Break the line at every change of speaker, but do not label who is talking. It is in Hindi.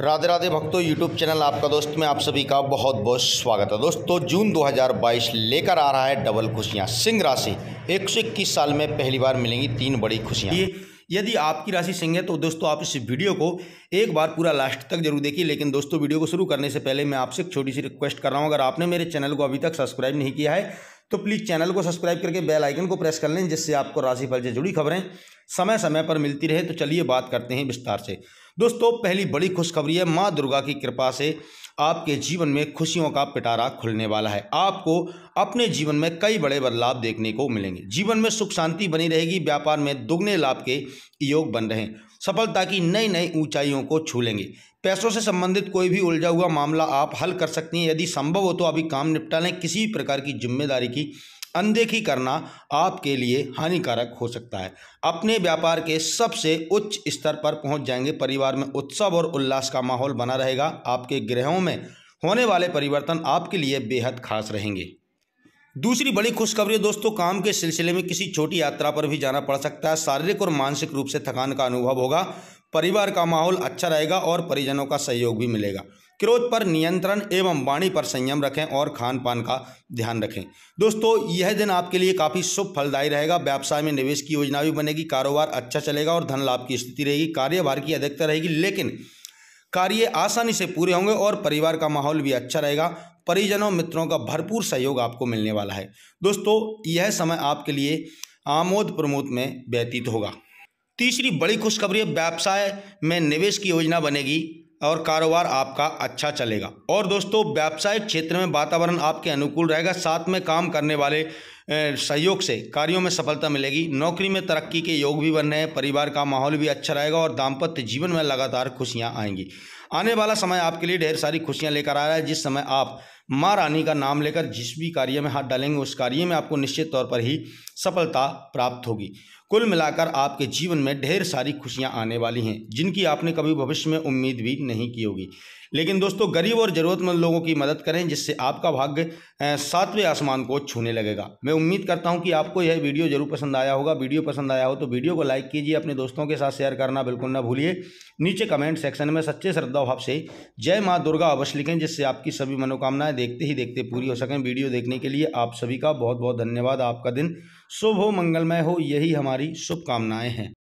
राधे राधे भक्तों यूट्यूब चैनल आपका दोस्त में आप सभी का बहुत बहुत स्वागत है दोस्तों जून 2022 लेकर आ रहा है डबल खुशियां सिंह राशि एक सौ इक्कीस साल में पहली बार मिलेंगी तीन बड़ी खुशियां यदि आपकी राशि सिंह है तो दोस्तों आप इस वीडियो को एक बार पूरा लास्ट तक जरूर देखिए लेकिन दोस्तों वीडियो को शुरू करने से पहले मैं आपसे एक छोटी सी रिक्वेस्ट कर रहा हूँ अगर आपने मेरे चैनल को अभी तक सब्सक्राइब नहीं किया है तो प्लीज़ चैनल को सब्सक्राइब करके बेल आइकन को प्रेस कर लें जिससे आपको राशिफल से जुड़ी खबरें समय समय पर मिलती रहे तो चलिए बात करते हैं विस्तार से दोस्तों पहली बड़ी खुशखबरी है माँ दुर्गा की कृपा से आपके जीवन में खुशियों का पिटारा खुलने वाला है आपको अपने जीवन में कई बड़े बदलाव देखने को मिलेंगे जीवन में सुख शांति बनी रहेगी व्यापार में दुगने लाभ के योग बन रहे हैं सफलता की नई नई ऊंचाइयों को छू लेंगे पैसों से संबंधित कोई भी उलझा हुआ मामला आप हल कर सकती हैं यदि संभव हो तो अभी काम निपटा लें किसी भी प्रकार की जिम्मेदारी की अनदेखी करना आपके लिए हानिकारक हो सकता है अपने व्यापार के सबसे उच्च स्तर पर पहुंच जाएंगे परिवार में उत्सव और उल्लास का माहौल बना रहेगा आपके ग्रहों में में होने वाले परिवर्तन आपके लिए बेहद खास रहेंगे दूसरी बड़ी खुशखबरी दोस्तों काम के सिलसिले में किसी छोटी यात्रा पर भी जाना पड़ सकता है शारीरिक और मानसिक रूप से थकान का अनुभव होगा परिवार का माहौल अच्छा रहेगा और परिजनों का सहयोग भी मिलेगा क्रोध पर नियंत्रण एवं वाणी पर संयम रखें और खान पान का ध्यान रखें दोस्तों यह दिन आपके लिए काफ़ी शुभ फलदायी रहेगा व्यवसाय में निवेश की योजना भी बनेगी कारोबार अच्छा चलेगा और धन लाभ की स्थिति रहेगी कार्यभार की अधिकता रहेगी लेकिन कार्य आसानी से पूरे होंगे और परिवार का माहौल भी अच्छा रहेगा परिजनों मित्रों का भरपूर सहयोग आपको मिलने वाला है दोस्तों यह समय आपके लिए आमोद प्रमोद में व्यतीत होगा तीसरी बड़ी खुशखबरी व्यवसाय में निवेश की योजना बनेगी और कारोबार आपका अच्छा चलेगा और दोस्तों व्यावसायिक क्षेत्र में वातावरण आपके अनुकूल रहेगा साथ में काम करने वाले सहयोग से कार्यों में सफलता मिलेगी नौकरी में तरक्की के योग भी बन रहे हैं परिवार का माहौल भी अच्छा रहेगा और दाम्पत्य जीवन में लगातार खुशियाँ आएंगी आने वाला समय आपके लिए ढेर सारी खुशियां लेकर आ रहा है जिस समय आप माँ रानी का नाम लेकर जिस भी कार्य में हाथ डालेंगे उस कार्य में आपको निश्चित तौर पर ही सफलता प्राप्त होगी कुल मिलाकर आपके जीवन में ढेर सारी खुशियां आने वाली हैं जिनकी आपने कभी भविष्य में उम्मीद भी नहीं की होगी लेकिन दोस्तों गरीब और ज़रूरतमंद लोगों की मदद करें जिससे आपका भाग्य सातवें आसमान को छूने लगेगा मैं उम्मीद करता हूं कि आपको यह वीडियो जरूर पसंद आया होगा वीडियो पसंद आया हो तो वीडियो को लाइक कीजिए अपने दोस्तों के साथ शेयर करना बिल्कुल ना भूलिए नीचे कमेंट सेक्शन में सच्चे श्रद्धा श्रद्धा भाव से जय माँ दुर्गा अवश्य लिखें जिससे आपकी सभी मनोकामनाएं देखते ही देखते पूरी हो सकें वीडियो देखने के लिए आप सभी का बहुत बहुत धन्यवाद आपका दिन शुभ हो मंगलमय हो यही हमारी शुभकामनाएँ हैं